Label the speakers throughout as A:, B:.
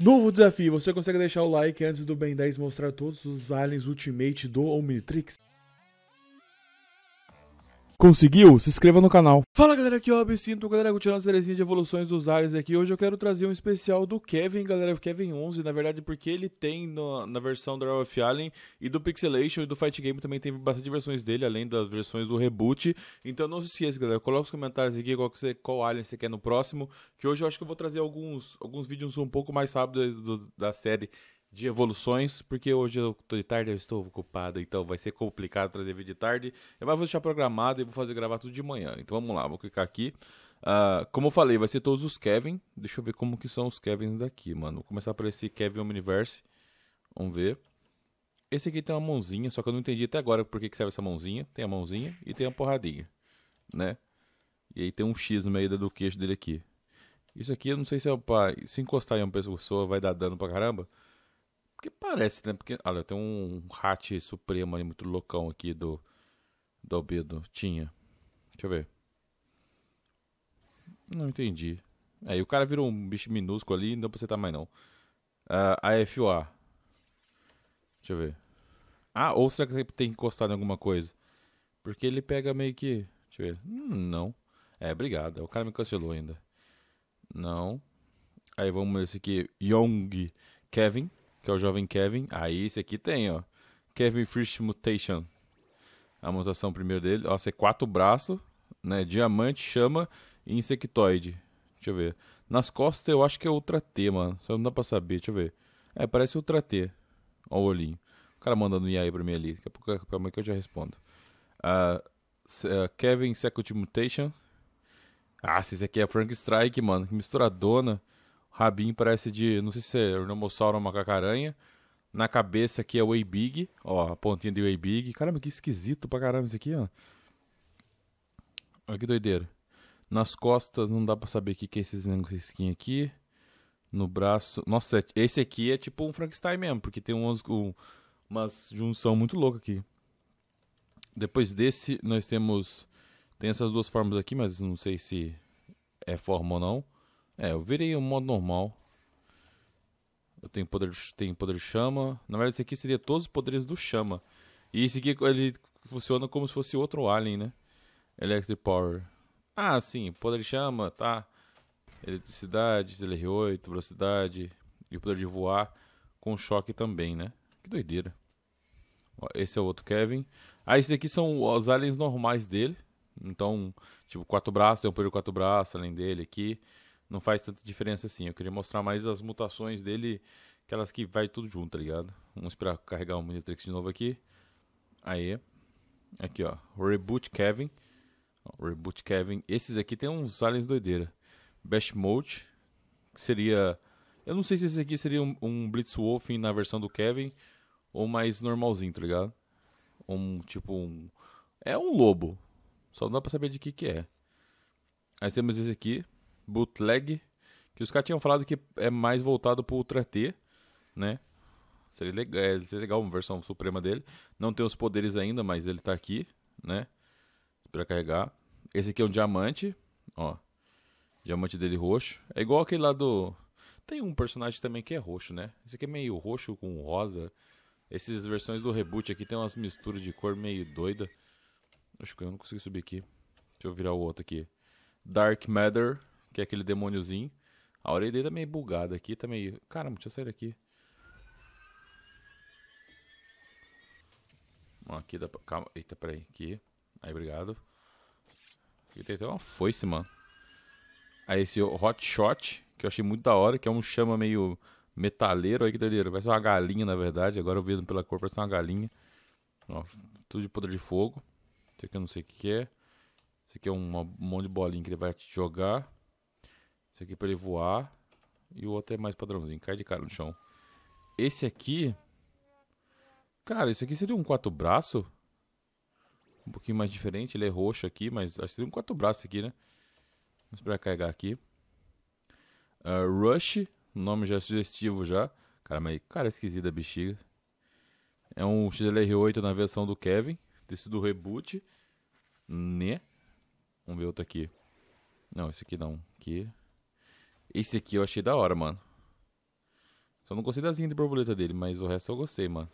A: Novo desafio, você consegue deixar o like antes do Ben 10 mostrar todos os aliens Ultimate do Omnitrix? Conseguiu? Se inscreva no canal. Fala galera, aqui é o Abcinto, galera, continuando a série de evoluções dos ares aqui. Hoje eu quero trazer um especial do Kevin, galera, Kevin 11, na verdade, porque ele tem no, na versão do Royal of Alien e do Pixelation e do Fight Game também tem bastante versões dele, além das versões do Reboot. Então não se esqueça, galera, coloca os comentários aqui qual, que você, qual Alien você quer no próximo, que hoje eu acho que eu vou trazer alguns, alguns vídeos um pouco mais rápidos da série de evoluções, porque hoje eu tô de tarde, eu estou ocupado, então vai ser complicado trazer vídeo de tarde. Eu é vou deixar programado e vou fazer gravar tudo de manhã. Então vamos lá, vou clicar aqui. Uh, como eu falei, vai ser todos os Kevin. Deixa eu ver como que são os Kevins daqui, mano. Vou começar por esse Kevin Universe Vamos ver. Esse aqui tem uma mãozinha, só que eu não entendi até agora por que, que serve essa mãozinha. Tem a mãozinha e tem a porradinha, né? E aí tem um X no meio do queixo dele aqui. Isso aqui eu não sei se é pra... Se encostar em uma pessoa vai dar dano pra caramba. Porque parece, né? Porque, olha, tem um hat supremo ali, muito loucão aqui do, do Albedo. Tinha. Deixa eu ver. Não entendi. Aí é, o cara virou um bicho minúsculo ali, não deu pra acertar mais não. Uh, a FOA. Deixa eu ver. Ah, ou será que tem que encostar em alguma coisa? Porque ele pega meio que... Deixa eu ver. Hum, não. É, obrigado. O cara me cancelou ainda. Não. Aí vamos nesse aqui. Young Kevin que é o jovem Kevin. Aí esse aqui tem, ó. Kevin Frisch Mutation. A mutação primeiro dele. Ó, ser é quatro braços, né? Diamante, chama e insectoide. Deixa eu ver. Nas costas eu acho que é Ultra T, mano. Só não dá pra saber, deixa eu ver. É, parece Ultra T. Ó o olhinho. O cara mandando um IA aí pra mim ali. Daqui a pouco pra mim que eu já respondo. Uh, Kevin Second Mutation. Ah, esse aqui é Frank Strike, mano. Que misturadona. Rabin parece de, não sei se é Ornomossauro ou Macacaranha. Na cabeça aqui é o big ó, a pontinha do A-Big. Caramba, que esquisito pra caramba isso aqui, ó. Olha que doideira. Nas costas não dá pra saber o que, que é esses skin aqui. No braço... Nossa, esse aqui é tipo um Frankenstein mesmo, porque tem umas, um, umas junção muito louca aqui. Depois desse, nós temos... Tem essas duas formas aqui, mas não sei se é forma ou não. É, eu virei o modo normal. Eu tenho poder, tenho poder chama. Na verdade, esse aqui seria todos os poderes do chama. E esse aqui, ele funciona como se fosse outro alien, né? Electric Power. Ah, sim, poder de chama, tá. Eletricidade, LR8, velocidade e o poder de voar com choque também, né? Que doideira. Ó, esse é o outro Kevin. Ah, esses aqui são os aliens normais dele. Então, tipo, quatro braços, tem um poder de quatro braços além dele aqui não faz tanta diferença assim. Eu queria mostrar mais as mutações dele, aquelas que vai tudo junto, tá ligado? Vamos esperar carregar o Minitrix de novo aqui. Aí. Aqui, ó. Reboot Kevin. Reboot Kevin. Esses aqui tem uns aliens doideira. Bash Mode. Que seria... Eu não sei se esse aqui seria um, um Blitzwolf na versão do Kevin. Ou mais normalzinho, tá ligado? Um, tipo, um... É um lobo. Só não dá pra saber de que que é. Aí temos esse aqui, Bootleg, que os caras tinham falado que é mais voltado pro Ultra T, né? Seria legal, é, seria legal uma versão suprema dele. Não tem os poderes ainda, mas ele tá aqui, né? Pra carregar. Esse aqui é um diamante, ó. Diamante dele roxo. É igual aquele lá do... Tem um personagem também que é roxo, né? Esse aqui é meio roxo com rosa. Essas versões do reboot aqui tem umas misturas de cor meio doida. Acho que eu não consegui subir aqui. Deixa eu virar o outro aqui. Dark Matter que é aquele demôniozinho. A orelha dele tá meio bugada aqui, tá meio... Caramba, deixa eu sair daqui. Aqui dá pra... Calma, eita, peraí, aqui. Aí, obrigado. Aqui tem até uma foice, mano. Aí esse Hot Shot, que eu achei muito da hora, que é um chama meio metaleiro. Aí que doideira. vai ser uma galinha, na verdade. Agora eu vendo pela cor, parece uma galinha. Ó, tudo de poder de fogo. Esse aqui eu não sei o que é. Esse aqui é um monte de bolinha que ele vai te jogar. Esse aqui é para ele voar. E o outro é mais padrãozinho, cai de cara no chão. Esse aqui... Cara, isso aqui seria um quatro braço? Um pouquinho mais diferente, ele é roxo aqui, mas acho que seria um quatro braço aqui, né? Vamos esperar carregar aqui. Uh, Rush, nome já é sugestivo já. Cara, mas cara esquisita a bexiga. É um XLR8 na versão do Kevin, tecido reboot. Né? Vamos ver outro aqui. Não, esse aqui não. Aqui. Esse aqui eu achei da hora, mano. Só não gostei da zinha de borboleta dele, mas o resto eu gostei, mano.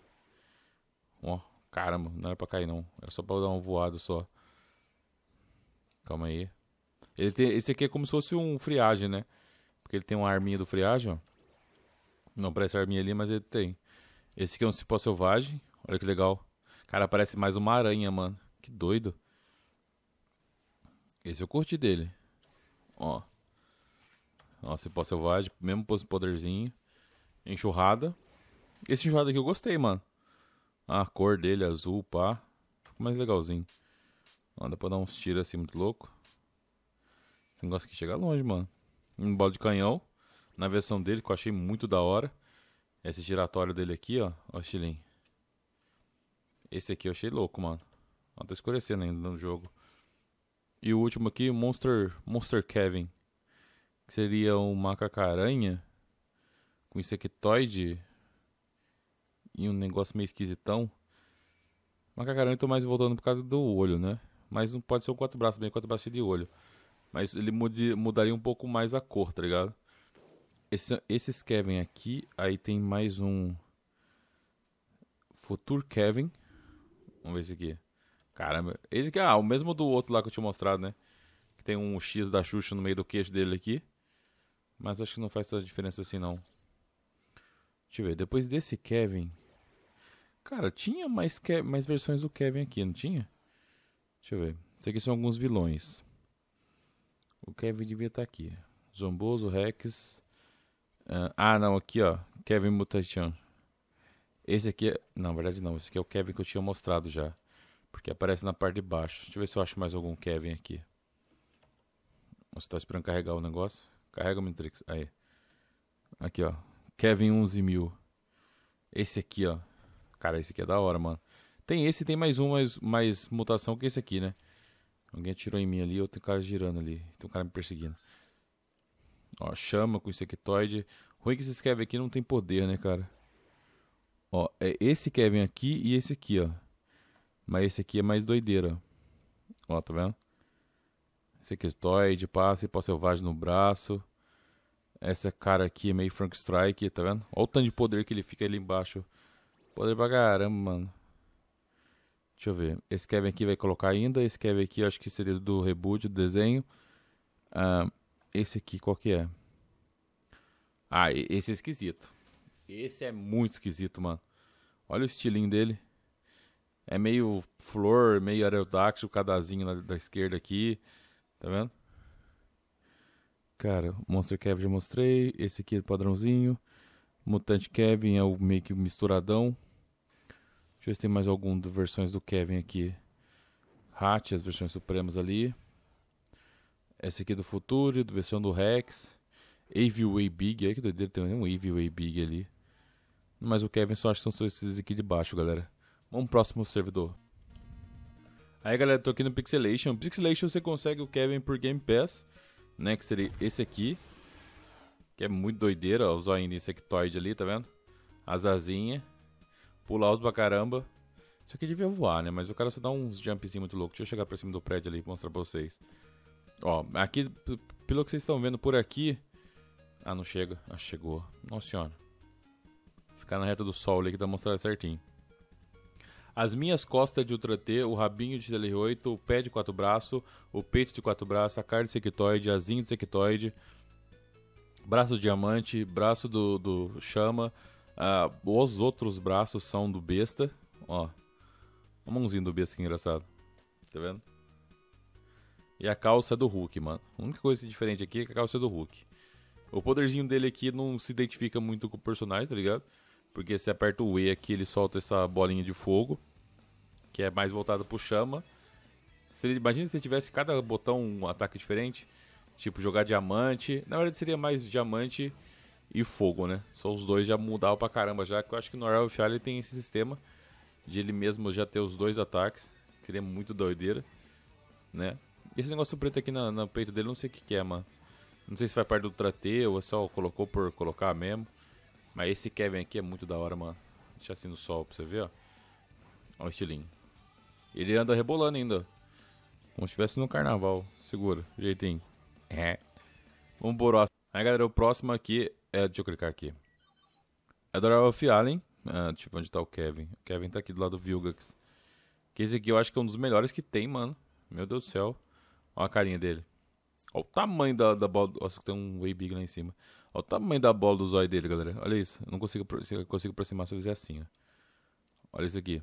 A: Ó, caramba, não era pra cair não. Era só pra dar um voado só. Calma aí. Ele tem, esse aqui é como se fosse um friagem, né? Porque ele tem uma arminha do friagem, ó. Não parece arminha ali, mas ele tem. Esse aqui é um cipó selvagem. Olha que legal. Cara, parece mais uma aranha, mano. Que doido. Esse eu curti dele. Ó. Ó, cipó selvagem, mesmo poderzinho. Enxurrada. Esse enxurrada aqui eu gostei, mano. Ah, a cor dele, azul, pá. Ficou mais legalzinho. Ó, dá pra dar uns tiros assim muito louco. Esse negócio aqui chega longe, mano. Um balde de canhão. Na versão dele, que eu achei muito da hora. Esse giratório dele aqui, ó. Ó, estilinho. Esse aqui eu achei louco, mano. Ó, tá escurecendo ainda no jogo. E o último aqui, Monster, Monster Kevin que seria um macacaranha com insectoide e um negócio meio esquisitão. Macacaranha eu tô mais voltando por causa do olho, né? Mas não pode ser um quatro braços, bem quatro braços de olho. Mas ele mudaria um pouco mais a cor, tá ligado? Esse, esses Kevin aqui, aí tem mais um futuro Kevin. Vamos ver esse aqui. Caramba, esse aqui, ah, o mesmo do outro lá que eu tinha mostrado, né? Que tem um X da Xuxa no meio do queixo dele aqui. Mas acho que não faz tanta diferença assim, não. Deixa eu ver. Depois desse Kevin. Cara, tinha mais, Ke mais versões do Kevin aqui, não tinha? Deixa eu ver. Isso aqui são alguns vilões. O Kevin devia estar tá aqui. Zomboso, Rex. Uh, ah, não, aqui ó. Kevin Mutachan. Esse aqui é. Não, na verdade não. Esse aqui é o Kevin que eu tinha mostrado já. Porque aparece na parte de baixo. Deixa eu ver se eu acho mais algum Kevin aqui. Você tá esperando carregar o negócio? Carrega o Matrix. Aí. Aqui, ó. Kevin 11 mil. Esse aqui, ó. Cara, esse aqui é da hora, mano. Tem esse tem mais um, mais, mais mutação que esse aqui, né? Alguém atirou em mim ali, outro cara girando ali. Tem um cara me perseguindo. Ó, chama com insectoide. Ruim que esses Kevin aqui não tem poder, né, cara? Ó, é esse Kevin aqui e esse aqui, ó. Mas esse aqui é mais doideira, ó. tá vendo? Secretoide, passa e pó selvagem no braço. Essa cara aqui é meio Frank Strike, tá vendo? Olha o tanto de poder que ele fica ali embaixo. Poder pra caramba, mano. Deixa eu ver. Esse Kevin aqui vai colocar ainda. Esse Kevin aqui acho que seria do reboot, do desenho. Ah, esse aqui qual que é? Ah, esse é esquisito. Esse é muito esquisito, mano. Olha o estilinho dele. É meio flor, meio aerodáctil, o cadazinho da esquerda aqui. Tá vendo? Cara, Monster Kevin já mostrei. Esse aqui é padrãozinho. Mutante Kevin é o meio que misturadão. Deixa eu ver se tem mais algumas versões do Kevin aqui. Hatch, as versões supremas ali. Esse aqui é do Futuro, do versão do Rex. Way Big, aí que doideira, tem um Way Big ali. Mas o Kevin só acho que são só esses aqui de baixo, galera. Vamos pro próximo servidor. Aí galera, tô aqui no Pixelation. Pixelation você consegue o Kevin por Game Pass né? Que seria esse aqui. Que é muito doideira, ó, o zoinho de insectoide ali, tá vendo? As asinhas. Pula alto pra caramba. Isso aqui devia voar, né? Mas o cara só dá uns jumpzinhos muito loucos. Deixa eu chegar pra cima do prédio ali pra mostrar pra vocês. Ó, aqui, pelo que vocês estão vendo por aqui... Ah, não chega. Ah, chegou. Nossa senhora. Ficar na reta do sol ali que tá mostrando certinho. As minhas costas de Ultra T, o rabinho de CLR8, o pé de quatro braços, o peito de quatro braços, a carne de sectoide, asinho de sectoide, braço de diamante, braço do, do chama. Uh, os outros braços são do besta. Ó, a mãozinha do besta que é engraçado. Tá vendo? E a calça é do Hulk, mano. A única coisa diferente aqui é a calça é do Hulk. O poderzinho dele aqui não se identifica muito com o personagem, tá ligado? Porque você aperta o E aqui, ele solta essa bolinha de fogo, que é mais voltada pro chama. Seria, imagina se tivesse cada botão um ataque diferente. Tipo, jogar diamante. Na verdade seria mais diamante e fogo, né? Só os dois já mudavam pra caramba, já que eu acho que no Royal of Fire tem esse sistema de ele mesmo já ter os dois ataques. é muito doideira, né? Esse negócio preto aqui no, no peito dele, não sei o que, que é, mano. Não sei se vai parte do trateu ou é só colocou por colocar mesmo. Mas esse Kevin aqui é muito da hora, mano. Deixa assim no sol pra você ver, ó. Ó o estilinho. Ele anda rebolando ainda. Como se estivesse no carnaval. Segura, jeitinho. É. Vamos pro próximo. Aí, galera, o próximo aqui é... Deixa eu clicar aqui. É da Ralph Allen. Ah, né? deixa eu ver onde tá o Kevin. O Kevin tá aqui do lado do Vilgax. Que esse aqui eu acho que é um dos melhores que tem, mano. Meu Deus do céu. Olha a carinha dele. Olha o tamanho da, da bola. Nossa, tem um way big lá em cima. Olha o tamanho da bola do zóio dele, galera. Olha isso. Eu não consigo, eu consigo aproximar se eu fizer assim, ó. Olha isso aqui.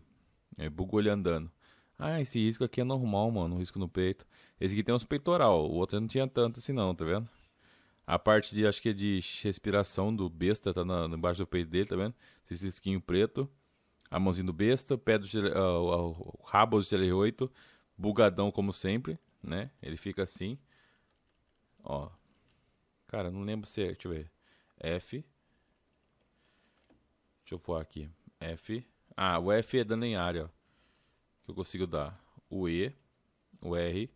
A: É, bugou ele andando. Ah, esse risco aqui é normal, mano. Um risco no peito. Esse aqui tem uns peitoral. O outro não tinha tanto assim, não, tá vendo? A parte de, acho que é de respiração do besta, tá na, embaixo do peito dele, tá vendo? Esse esquinho preto. A mãozinha do besta. O pé do, uh, o rabo do CL8. Bugadão, como sempre, né? Ele fica assim. Ó, Cara, não lembro se é. Deixa eu ver. F. Deixa eu voar aqui. F. Ah, o F é dando em área. Ó, que eu consigo dar. O E. O R.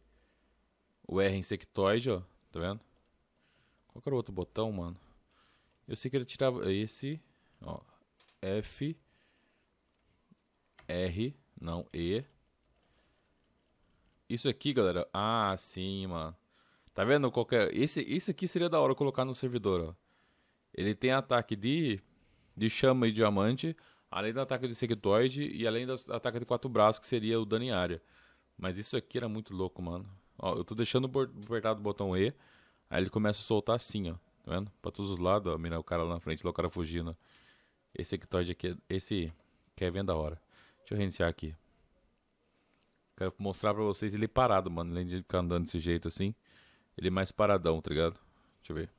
A: O R em sectoide, ó. Tá vendo? Qual era o outro botão, mano? Eu sei que ele tirava esse. Ó. F. R. Não, E. Isso aqui, galera. Ah, sim, mano. Tá vendo? Qualquer... Esse, isso aqui seria da hora colocar no servidor, ó. Ele tem ataque de, de chama e diamante, além do ataque de sectoide e além do ataque de quatro braços, que seria o dano em área. Mas isso aqui era muito louco, mano. Ó, eu tô deixando apertado o botão E, aí ele começa a soltar assim, ó. Tá vendo? Pra todos os lados, ó. Mira o cara lá na frente, lá o cara fugindo. Esse sectoide aqui, esse quer é da hora. Deixa eu reiniciar aqui. Quero mostrar pra vocês ele parado, mano. Além de ficar andando desse jeito assim. Ele é mais paradão, tá ligado? Deixa eu ver.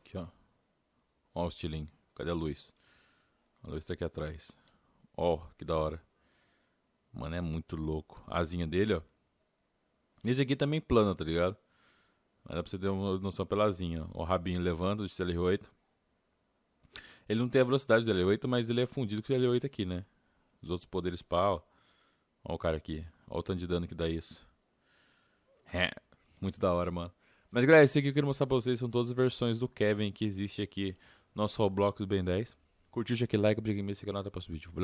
A: Aqui, ó. Ó o estilinho. Cadê a luz? A luz tá aqui atrás. Ó, que da hora. Mano, é muito louco. A asinha dele, ó. Esse aqui também plano, tá ligado? Mas dá pra você ter uma noção pela asinha. Ó. O rabinho levando o CL8. Ele não tem a velocidade do CL8, mas ele é fundido com o CL8 aqui, né? Os outros poderes pau. Ó. ó o cara aqui. Ó o tanto de dano que dá isso. É, muito da hora, mano. Mas galera, esse aqui que eu quero mostrar pra vocês são todas as versões do Kevin que existe aqui no nosso Roblox do Ben 10. Curtiu, já que like, obrigado, esse canal até o próximo vídeo. Valeu,